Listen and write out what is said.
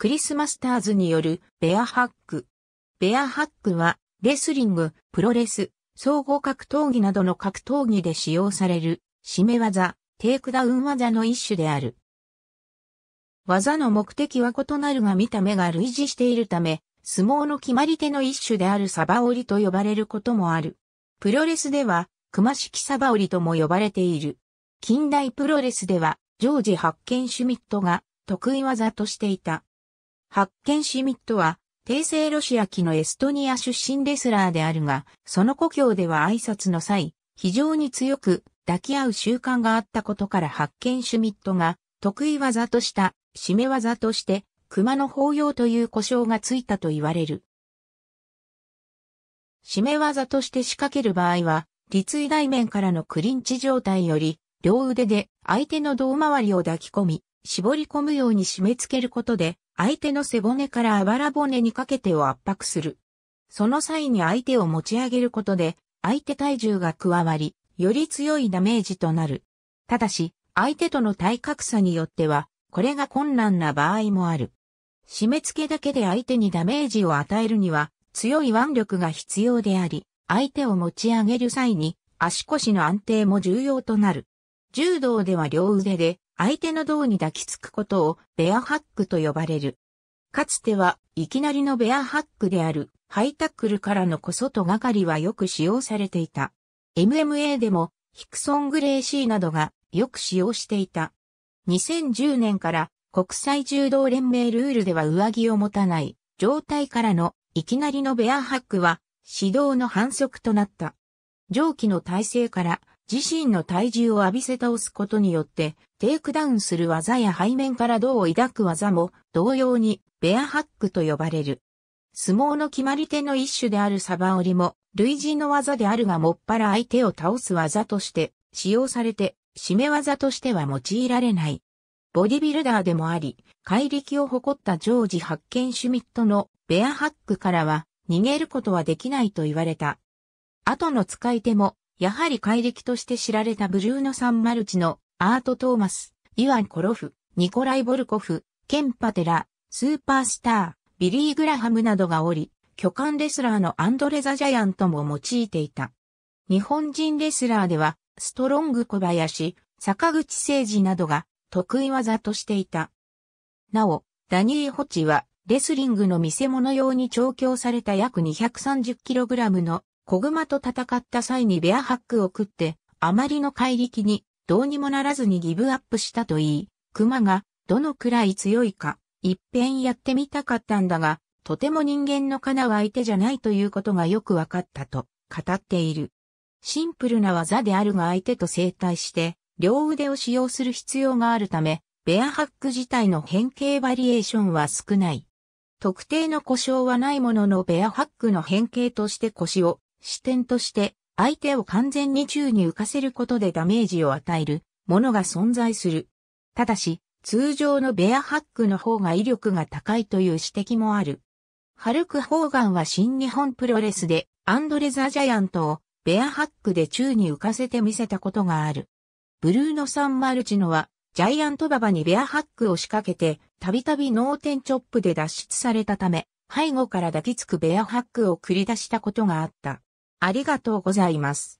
クリス・マスターズによるベアハック。ベアハックは、レスリング、プロレス、総合格闘技などの格闘技で使用される、締め技、テイクダウン技の一種である。技の目的は異なるが見た目が類似しているため、相撲の決まり手の一種であるサバ折りと呼ばれることもある。プロレスでは、熊式サバ折りとも呼ばれている。近代プロレスでは、ジョージ・ハッケンシュミットが得意技としていた。ハッケンシュミットは、帝政ロシア期のエストニア出身レスラーであるが、その故郷では挨拶の際、非常に強く抱き合う習慣があったことからハッケンシュミットが、得意技とした、締め技として、熊の抱擁という故障がついたと言われる。締め技として仕掛ける場合は、立位台面からのクリンチ状態より、両腕で相手の胴回りを抱き込み、絞り込むように締め付けることで、相手の背骨からあばら骨にかけてを圧迫する。その際に相手を持ち上げることで、相手体重が加わり、より強いダメージとなる。ただし、相手との体格差によっては、これが困難な場合もある。締め付けだけで相手にダメージを与えるには、強い腕力が必要であり、相手を持ち上げる際に、足腰の安定も重要となる。柔道では両腕で、相手の胴に抱きつくことをベアハックと呼ばれる。かつてはいきなりのベアハックであるハイタックルからのそとがかりはよく使用されていた。MMA でもヒクソン・グレーシーなどがよく使用していた。2010年から国際柔道連盟ルールでは上着を持たない状態からのいきなりのベアハックは指導の反則となった。上記の体制から自身の体重を浴びせ倒すことによって、テイクダウンする技や背面から胴を抱く技も、同様に、ベアハックと呼ばれる。相撲の決まり手の一種であるサバ折りも、類似の技であるがもっぱら相手を倒す技として、使用されて、締め技としては用いられない。ボディビルダーでもあり、怪力を誇ったジョージ・ハッケン・シュミットのベアハックからは逃げることはできないと言われた。後の使い手もやはり怪力として知られたブルーノ・サン・マルチのアート・トーマス、イワン・コロフ、ニコライ・ボルコフ、ケンパテラ、スーパースター、ビリー・グラハムなどがおり、巨漢レスラーのアンドレ・ザ・ジャイアントも用いていた。日本人レスラーでは、ストロング小林、坂口誠二などが得意技としていた。なお、ダニー・ホチは、レスリングの見せ物用に調教された約 230kg の小熊と戦った際にベアハックを食って、あまりの怪力にどうにもならずにギブアップしたと言い、熊がどのくらい強いか、一遍やってみたかったんだが、とても人間のかなは相手じゃないということがよくわかったと語っている。シンプルな技であるが相手と正対して、両腕を使用する必要があるため、ベアハック自体の変形バリエーションは少ない。特定の故障はないもののベアハックの変形として腰を視点として相手を完全に宙に浮かせることでダメージを与えるものが存在する。ただし、通常のベアハックの方が威力が高いという指摘もある。ハルク・ホーガンは新日本プロレスでアンドレ・ザ・ジャイアントをベアハックで宙に浮かせてみせたことがある。ブルーノ・サン・マルチノはジャイアントババにベアハックを仕掛けてたびたび脳天チョップで脱出されたため背後から抱きつくベアハックを繰り出したことがあった。ありがとうございます。